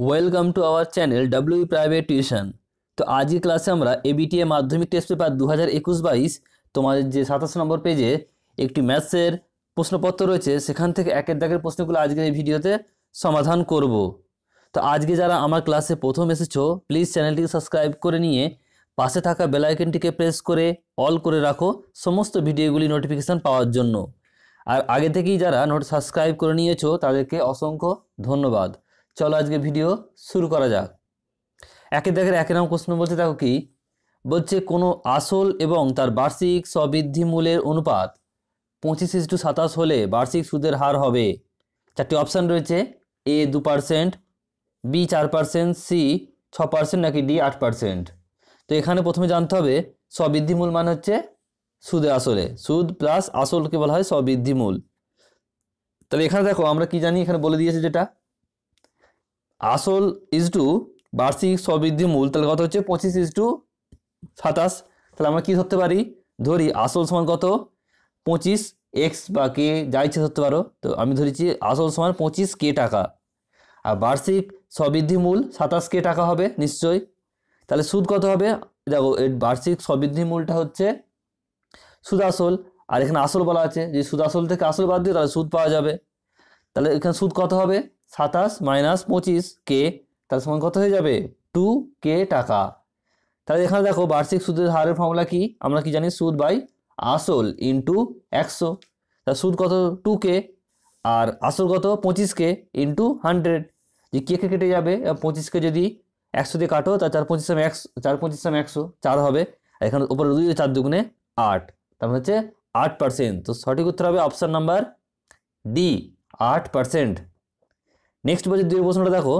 welcome to our channel W private tuition তো আজকে ক্লাসে আমরা e ABTA Madhyamik test paper দু হাজার একুশ বাইশ তোমাদের যে সাতাশ নম্বর পেজে একটি ম্যাথসের প্রশ্নপত্র রয়েছে সেখান থেকে একের দাগের প্রশ্নগুলো আজকের এই ভিডিওতে সমাধান করব তো আজকে যারা আমার ক্লাসে প্রথম এসেছো প্লিজ চ্যানেলটিকে সাবস্ক্রাইব করে নিয়ে পাশে থাকা বেলাইকনটিকে প্রেস করে অল করে রাখো সমস্ত ভিডিওগুলি নোটিফিকেশান পাওয়ার জন্য আর আগে থেকেই যারা নোট সাবস্ক্রাইব করে নিয়েছো তাদেরকে অসংখ্য ধন্যবাদ চলো আজকে ভিডিও শুরু করা যাক একে দেখের একে নাম প্রশ্ন বলছে দেখো কি বলছে কোনো আসল এবং তার বার্ষিক সবৃদ্ধি মূলের অনুপাত পঁচিশ টু সাতাশ হলে বার্ষিক সুদের হার হবে চারটি অপশান রয়েছে এ দু পার্সেন্ট বি চার পার্সেন্ট সি ছ পার্সেন্ট নাকি ডি আট পার্সেন্ট তো এখানে প্রথমে জানতে হবে সবৃদ্ধি মূল মানে হচ্ছে সুদে আসলে সুদ প্লাস আসলকে বলা হয় সবৃদ্ধি মূল তাহলে এখানে দেখো আমরা কি জানি এখানে বলে দিয়েছি যেটা আসল ইজ টু বার্ষিক সবৃদ্ধি মূল তাহলে কত হচ্ছে পঁচিশ ইজ টু সাতাশ তাহলে আমরা কী ধরতে পারি ধরি আসল সমান কত পঁচিশ এক্স বা কে যা ইচ্ছে ধরতে পারো তো আমি ধরেছি আসল সমান পঁচিশ কে টাকা আর বার্ষিক সবৃদ্ধি মূল সাতাশ কে টাকা হবে নিশ্চয়ই তাহলে সুদ কত হবে দেখো এর বার্ষিক সবৃদ্ধি মূলটা হচ্ছে সুদ আসল আর এখানে আসল বলা আছে যে সুদ আসল থেকে আসল বাদ দিয়ে তাহলে সুদ পাওয়া যাবে তাহলে এখানে সুদ কত হবে সাতাশ মাইনাস পঁচিশ কে তার সমান কত হয়ে যাবে টু কে টাকা তাহলে এখানে দেখো বার্ষিক সুদের হারের ফর্মুলা কি আমরা কি জানি সুদ বাই আসল ইন্টু একশো তা সুদ কত টু কে আর আসল কত পঁচিশ কে ইন্টু হান্ড্রেড যে কে কে কেটে যাবে পঁচিশ কে যদি একশো দিয়ে কাটো তা চার পঁচিশ সামে একশো চার পঁচিশ সামে একশো চার হবে আর এখানে উপরে দুই চার দুগুণে আট তার মানে হচ্ছে আট পার্সেন্ট তো সঠিক উত্তর হবে অপশান নাম্বার ডি আট পার্সেন্ট নেক্সট বলছি দুই প্রশ্নটা দেখো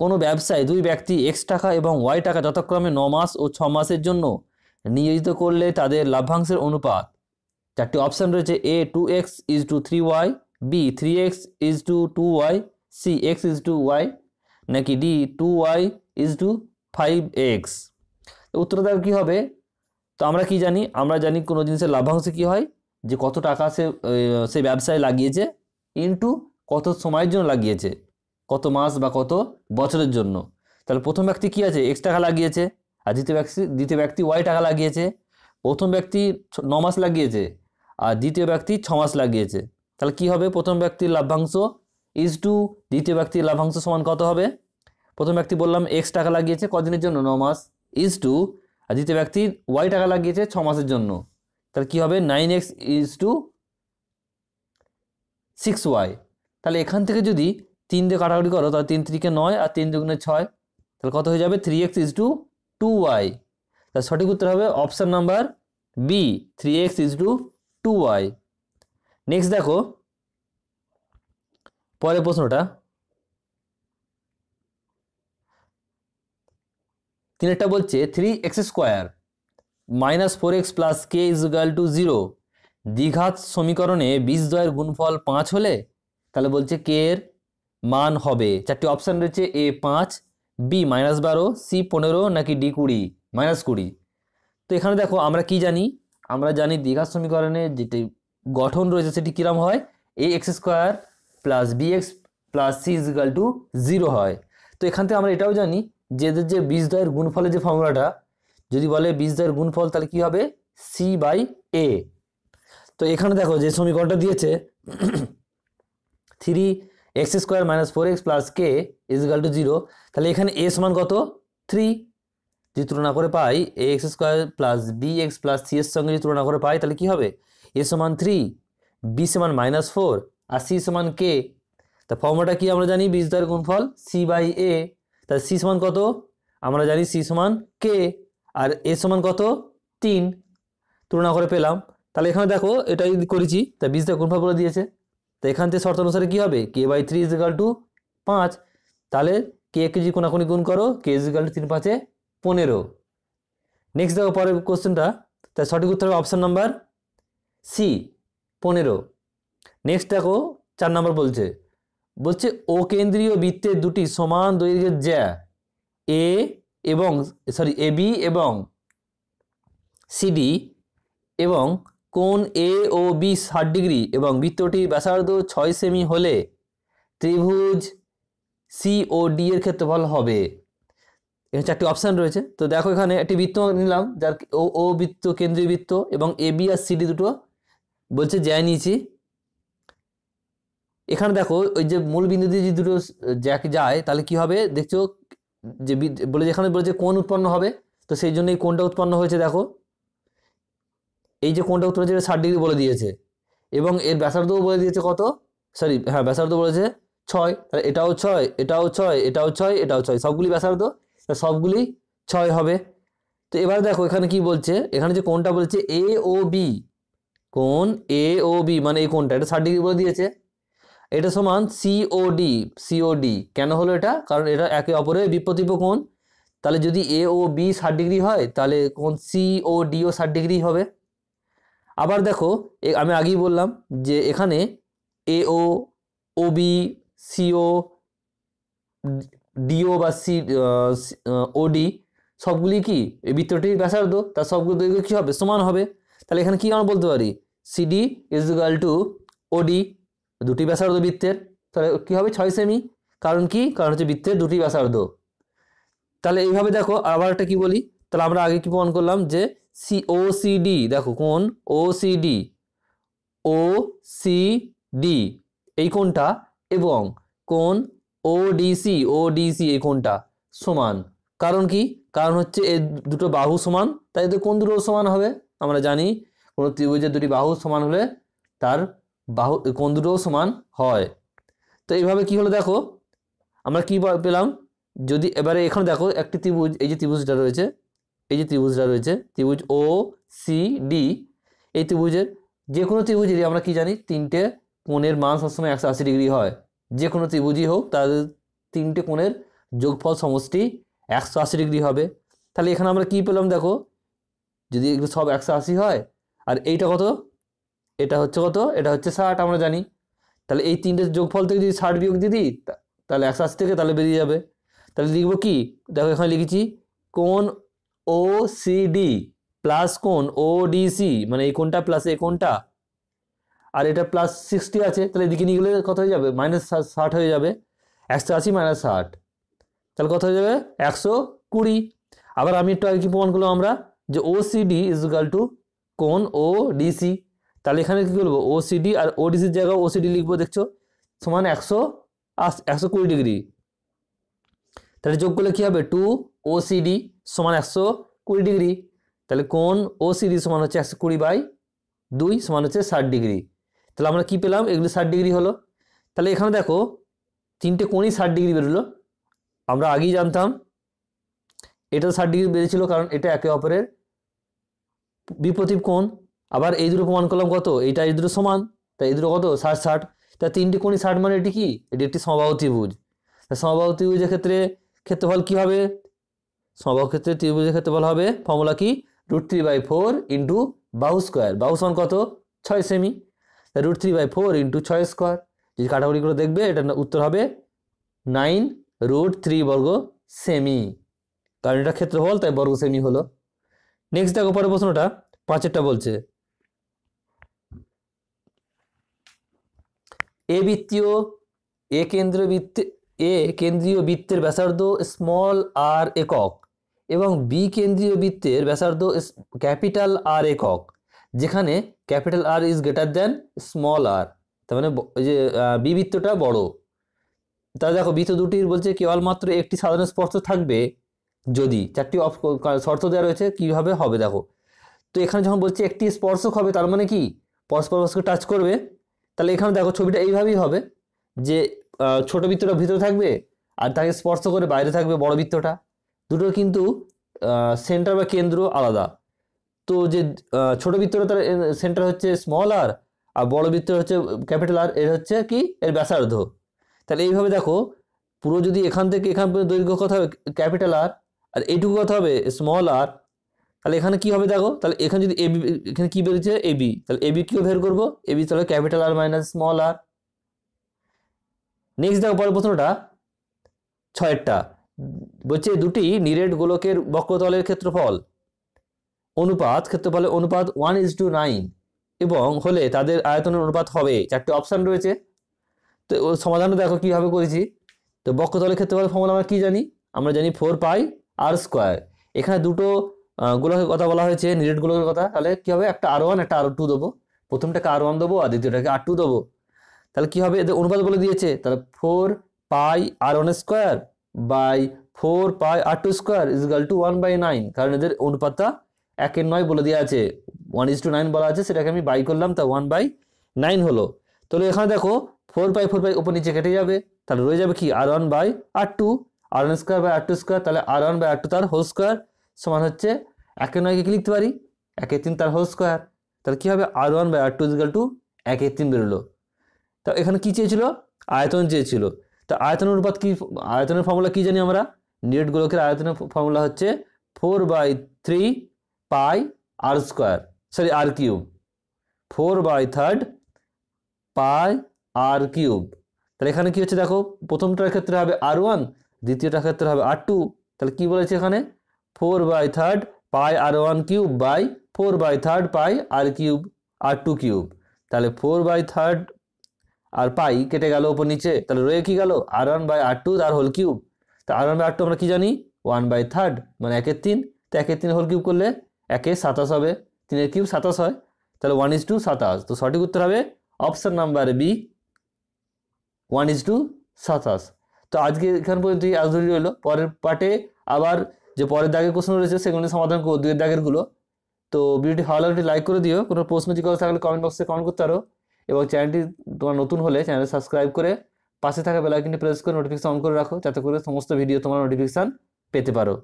কোনো ব্যবসায় দুই ব্যক্তি এক্স টাকা এবং ওয়াই টাকা যথাক্রমে ন মাস ও ছ মাসের জন্য নিয়োজিত করলে তাদের লাভ্যাংশের অনুপাত চারটি অপশান রয়েছে A two x is to three y B three x is to two y C x is to y নাকি D two y is to five x উত্তর দেখো কী হবে তো আমরা কি জানি আমরা জানি কোনো জিনিসের লাভ্যাংশ কী হয় যে কত টাকা সে সে ব্যবসায় লাগিয়েছে ইন্টু কত সময়ের জন্য লাগিয়েছে কত মাস বা কত বছরের জন্য তাহলে প্রথম ব্যক্তি কি আছে এক্স টাকা লাগিয়েছে আর দ্বিতীয় ব্যক্তি দ্বিতীয় ব্যক্তি ওয়াই টাকা লাগিয়েছে প্রথম ব্যক্তি ন মাস লাগিয়েছে আর দ্বিতীয় ব্যক্তি ছ মাস লাগিয়েছে তাহলে কি হবে প্রথম ব্যক্তির লাভ্যাংশ ইজ টু দ্বিতীয় ব্যক্তির লাভ্যাংশ সমান কত হবে প্রথম ব্যক্তি বললাম এক্স টাকা লাগিয়েছে কদিনের জন্য ন মাস ইজ টু আর দ্বিতীয় ব্যক্তি ওয়াই টাকা লাগিয়েছে ছ মাসের জন্য তাহলে কী হবে nine x is to six y তাহলে এখান থেকে যদি তিন দিয়ে কাটাকাটি করো তাহলে তিন তিনকে নয় আর তিন দুগুণে ছয় তাহলে কত হয়ে যাবে three x is to two y তার সঠিক উত্তর হবে option number B three x is to two y next দেখো পরের প্রশ্নটা তিনেরটা বলছে three x square minus four x plus k is equal to zero দ্বিঘাত সমীকরণে বিশ দয়ের গুণফল পাঁচ হলে তাহলে বলছে কে এর মান হবে চারটি অপশান রয়েছে এ পাঁচ বি মাইনাস বারো সি পনেরো নাকি ডি কুড়ি মাইনাস কুড়ি তো এখানে দেখো আমরা কি জানি আমরা জানি দীঘা সমীকরণে যেটি গঠন রয়েছে সেটি কিরম হয় a x square plus b x plus c is equal to zero হয় তো এখান থেকে আমরা এটাও জানি যে যে বিষ দয়ের গুণফলের যে ফর্মুলাটা যদি বলে বিষ দয়ের গুণফল তাহলে কি হবে সি বাই এ তো এখানে দেখো যে সমীকরণটা দিয়েছে three x square minus four x plus k is equal to zero তাহলে এখানে এ সমান কত থ্রি যদি তুলনা করে পাই a x square plus b x plus c এর সঙ্গে যদি তুলনা করে পাই তাহলে কি হবে এ সমান থ্রি বি সমান মাইনাস ফোর আর সি সমান কে তা ফর্মটা কি আমরা জানি বীজদার গুণফল সি বাই এ তা সি সমান কত আমরা জানি সি সমান কে আর এ সমান কত তিন তুলনা করে পেলাম তাহলে এখানে দেখো এটা যদি করেছি তা বীজদার গুণফল বলে দিয়েছে তো এখান থেকে শর্ত অনুসারে কী হবে k by three is equal to পাঁচ তাহলে কে কেজি কোনাকুনি গুণ করো কে ইজ ইকাল টু তিন পাঁচে পনেরো নেক্সট দেখো পরের কোশ্চেনটা তার সঠিক উত্তর হবে অপশান নাম্বার সি পনেরো নেক্সট দেখো চার নম্বর বলছে বলছে ও কেন্দ্রীয় বৃত্তের দুটি সমান দৈর্ঘ্যের জ্যা এ এবং সরি এবি এবং সিডি এবং কোন এ ও বি ষাট ডিগ্রি এবং বৃত্তটির ব্যাসার্ধ ছয় সেমি হলে ত্রিভুজ সি ও ডি এর ক্ষেত্রফল হবে এখানে চারটি অপশান রয়েছে তো দেখো এখানে একটি বৃত্ত নিলাম যার ও ও বৃত্ত কেন্দ্রীয় বৃত্ত এবং এ বি আর সিডি দুটো বলছে জ্যায় নিয়েছি এখানে দেখো ওই যে মূল বিন্দু দিয়ে যদি দুটো জ্যাক যায় তাহলে কি হবে দেখছো যে বলে যেখানে বলেছে কোন উৎপন্ন হবে তো সেই জন্যই কোনটা উৎপন্ন হয়েছে দেখো এই যে কোনটা উত্তর হচ্ছে এটা ষাট ডিগ্রি বলে দিয়েছে এবং এর ব্যাসার্ধও বলে দিয়েছে কত সরি হ্যাঁ ব্যাসার্ধ বলেছে ছয় তাহলে এটাও ছয় এটাও ছয় এটাও ছয় এটাও ছয় সবগুলি ব্যাসার্ধ সবগুলি ছয় হবে তো এবার দেখো এখানে কি বলছে এখানে যে কোনটা বলছে এ ও বি কোন এ ও বি মানে এই কোনটা এটা ষাট ডিগ্রি বলে দিয়েছে এটা সমান সিওডি সিওডি কেন হলো এটা কারণ এটা একে অপরের বিপ্রতিপ কোন তাহলে যদি এ ও বি ষাট ডিগ্রি হয় তাহলে কোন সিওডিও ষাট ডিগ্রি হবে আবার দেখো আমি আগেই বললাম যে এখানে এও ওবি সিও ডিও বা সি ওডি সবগুলি কি এই বৃত্তটির ব্যাসার্ধ তার সবগুলো দৈর্ঘ্য কী হবে সমান হবে তাহলে এখানে কী আমরা বলতে পারি সিডি ইজ ইকাল টু ওডি দুটি ব্যাসার্ধ বৃত্তের তাহলে কী হবে ছয় সেমি কারণ কি কারণ হচ্ছে বৃত্তের দুটি ব্যাসার্ধ তাহলে এইভাবে দেখো আবার একটা কী বলি তাহলে আমরা আগে কী প্রমাণ করলাম যে সি ও সি ডি দেখো কোন ওসিডি ও সি ডি এই কোনটা এবং কোন ওডিসি ওডিসি এই কোনটা সমান কারণ কি কারণ হচ্ছে এর দুটো বাহু সমান তাই তো কোন দুটো সমান হবে আমরা জানি কোনো ত্রিভুজের দুটি বাহু সমান হলে তার বাহু কোন দুটোও সমান হয় তো এইভাবে কি হলো দেখো আমরা কি পেলাম যদি এবারে এখানে দেখো একটি ত্রিভুজ এই যে ত্রিভুজটা রয়েছে এই যে ত্রিভুজটা রয়েছে ত্রিভুজ ও সি ডি এই ত্রিভুজের যে কোনো ত্রিভুজেরই আমরা কি জানি তিনটে কোণের মান সবসময় একশো আশি ডিগ্রি হয় যে কোনো ত্রিভুজই হোক তাদের তিনটে কোণের যোগফল সমষ্টি একশো আশি ডিগ্রি হবে তাহলে এখানে আমরা কি পেলাম দেখো যদি এগুলো সব একশো আশি হয় আর এইটা কত এটা হচ্ছে কত এটা হচ্ছে ষাট আমরা জানি তাহলে এই তিনটে যোগফল থেকে যদি ষাট বিয়োগ দিই তাহলে একশো আশি থেকে তাহলে বেরিয়ে যাবে তাহলে লিখবো কি দেখো এখানে লিখেছি কোন ও সিডি প্লাস কোন ওডিসি মানে এই কোনটা প্লাস এই কোনটা আর এটা প্লাস সিক্সটি আছে তাহলে এদিকে নিয়ে গেলে কত হয়ে যাবে মাইনাস ষাট হয়ে যাবে একশো আশি মাইনাস ষাট তাহলে কত হয়ে যাবে একশো কুড়ি আবার আমি একটু আগে কি প্রমাণ করলাম আমরা যে ওসিডি ইজ ইকাল টু কোন ও ডিসি তাহলে এখানে কী করবো ওসিডি আর ওডিসির জায়গায় ওসিডি লিখবো দেখছো সমান একশো একশো কুড়ি ডিগ্রি তাহলে যোগ করলে কী হবে টু ওসিডি সমান একশো কুড়ি ডিগ্রি তাহলে কোন ওসিডি সমান হচ্ছে একশো কুড়ি বাই দুই সমান হচ্ছে ষাট ডিগ্রি তাহলে আমরা কি পেলাম এগুলো ষাট ডিগ্রি হলো তাহলে এখানে দেখো তিনটে কোনই ষাট ডিগ্রি বেরোলো আমরা আগেই জানতাম এটা ষাট ডিগ্রি বেড়েছিল কারণ এটা একে অপরের বিপ্রতীপ কোন আবার এই দুটো প্রমাণ করলাম কত এইটা এই দুটো সমান তা এই দুটো কত ষাট ষাট তা তিনটি কোণই ষাট মানে এটি কি এটি একটি সমবাহু ত্রিভুজ তা সমবাহু ত্রিভুজের ক্ষেত্রে ক্ষেত্রফল কী হবে সমক্ষেত্রে ত্রিভুজের বলা হবে ফর্মুলা কি root three by four into বাহু স্কোয়ার বাহু সমান কত ছয় সেমি root three by four into ছয় স্কোয়ার যে কাটাকুটিগুলো দেখবে এটা উত্তর হবে নাইন রুট থ্রি বর্গ সেমি কারণ এটা হল তাই বর্গ সেমি হলো নেক্সট দেখো পরের প্রশ্নটা পাঁচেরটা বলছে এ বৃত্তীয় এ কেন্দ্রীয় বৃত্তে এ কেন্দ্রীয় বৃত্তের ব্যাসার্ধ স্মল আর একক এবং বিকেন্দ্রীয় বৃত্তের ব্যাসার্ধ ক্যাপিটাল আর একক যেখানে capital R is greater than small R তার মানে যে বি বৃত্তটা বড় তা দেখো বৃত্ত দুটির বলছে কেবলমাত্র একটি সাধারণ স্পর্শ থাকবে যদি চারটি অফ শর্ত দেওয়া রয়েছে কিভাবে হবে দেখো তো এখানে যখন বলছে একটি স্পর্শক হবে তার মানে কি পরস্পর পরস্পর টাচ করবে তাহলে এখানে দেখো ছবিটা এইভাবেই হবে যে ছোট বৃত্তটা ভিতরে থাকবে আর তাকে স্পর্শ করে বাইরে থাকবে বড় বৃত্তটা দুটো কিন্তু সেন্টার বা কেন্দ্র আলাদা তো যে ছোট বৃত্তটা তার সেন্টার হচ্ছে স্মল আর আর বড় বৃত্ত হচ্ছে ক্যাপিটাল আর এর হচ্ছে কি এর ব্যাসার্ধ তাহলে এইভাবে দেখো পুরো যদি এখান থেকে এখান পর্যন্ত দৈর্ঘ্য কথা হবে ক্যাপিটাল আর আর এইটুকু কথা হবে স্মল আর তাহলে এখানে কি হবে দেখো তাহলে এখানে যদি এবি এখানে কী বেরোচ্ছে এবি তাহলে এবি কিও বের করবো এবি তাহলে capital R minus small R next দেখো পরের প্রশ্নটা ছয়েরটা বলছে দুটি নিরেট গোলকের বক্রতলের ক্ষেত্রফল অনুপাত ক্ষেত্রফলের অনুপাত ওয়ান ইজ টু নাইন এবং হলে তাদের আয়তনের অনুপাত হবে চারটি অপশান রয়েছে তো সমাধান দেখো কীভাবে করেছি তো বক্রতলের ক্ষেত্রফল ফর্মুলা আমরা কী জানি আমরা জানি ফোর পাই আর স্কোয়ার এখানে দুটো গোলকের কথা বলা হয়েছে নিরেট গোলকের কথা তাহলে কী হবে একটা আর ওয়ান একটা আর টু দেবো প্রথমটাকে আর ওয়ান দেবো আর দ্বিতীয়টাকে আর টু দেবো তাহলে কী হবে এদের অনুপাত বলে দিয়েছে তাহলে four pi r one square by four pi r two square is equal to one by nine কারণ এদের অনুপাতটা একের নয় বলে দেওয়া আছে ওয়ান ইজ টু নাইন বলা আছে সেটাকে আমি বাই করলাম তা ওয়ান বাই নাইন হলো তাহলে এখানে দেখো ফোর বাই ফোর বাই ওপর নিচে কেটে যাবে তাহলে রয়ে যাবে কি r one by r two r one square by r two square তাহলে r one by r two তার হোল স্কোয়ার সমান হচ্ছে একের নয়কে কি লিখতে পারি একে তিন তার হোল স্কোয়ার তাহলে কী হবে r one by r two is equal to একের তিন বেরোলো তা এখানে কী চেয়েছিল আয়তন চেয়েছিল তো আয়তন অনুপাত কি আয়তনের ফর্মুলা কি জানি আমরা নিরেট গোলকের আয়তনের ফর্মুলা হচ্ছে four by three pi r square sorry r cube four by third pi r cube তাহলে এখানে কি হচ্ছে দেখো প্রথমটার ক্ষেত্রে হবে আর ওয়ান দ্বিতীয়টার ক্ষেত্রে হবে আর টু তাহলে কি বলেছে এখানে four by third pi r one cube by four by third pi r cube r two cube তাহলে four by third r pi কেটে গেল ওপর নিচে তাহলে রয়ে কি গেল r one by r two r whole cube তা r one by r two আমরা কী জানি ওয়ান বাই থার্ড মানে একের তিন তো একের তিন হোল কিউব করলে একে সাতাশ হবে তিনের কিউব সাতাশ হয় তাহলে ওয়ান ইজ টু সাতাশ তো সঠিক উত্তর হবে option number B one is to সাতাশ তো আজকে এখান পর্যন্ত আজ ধরি রইলো পরের পার্টে আবার যে পরের দাগের কোশ্চেন রয়েছে সেগুলো সমাধান করবো দুয়ের দাগেরগুলো তো ভিডিওটি ভালো লাগলে লাইক করে দিও কোনো প্রশ্ন জিজ্ঞাসা থাকলে কমেন্ট বক্সে কমেন্ট করতে পারো এবং চ্যানেলটি তোমার নতুন হলে চ্যানেল সাবস্ক্রাইব করে পাশে থাকা বেলাইকিনটি প্রেস করে নোটিফিকেশন অন করে রাখো যাতে করে সমস্ত ভিডিও তোমার নোটিফিকেশান পেতে পারো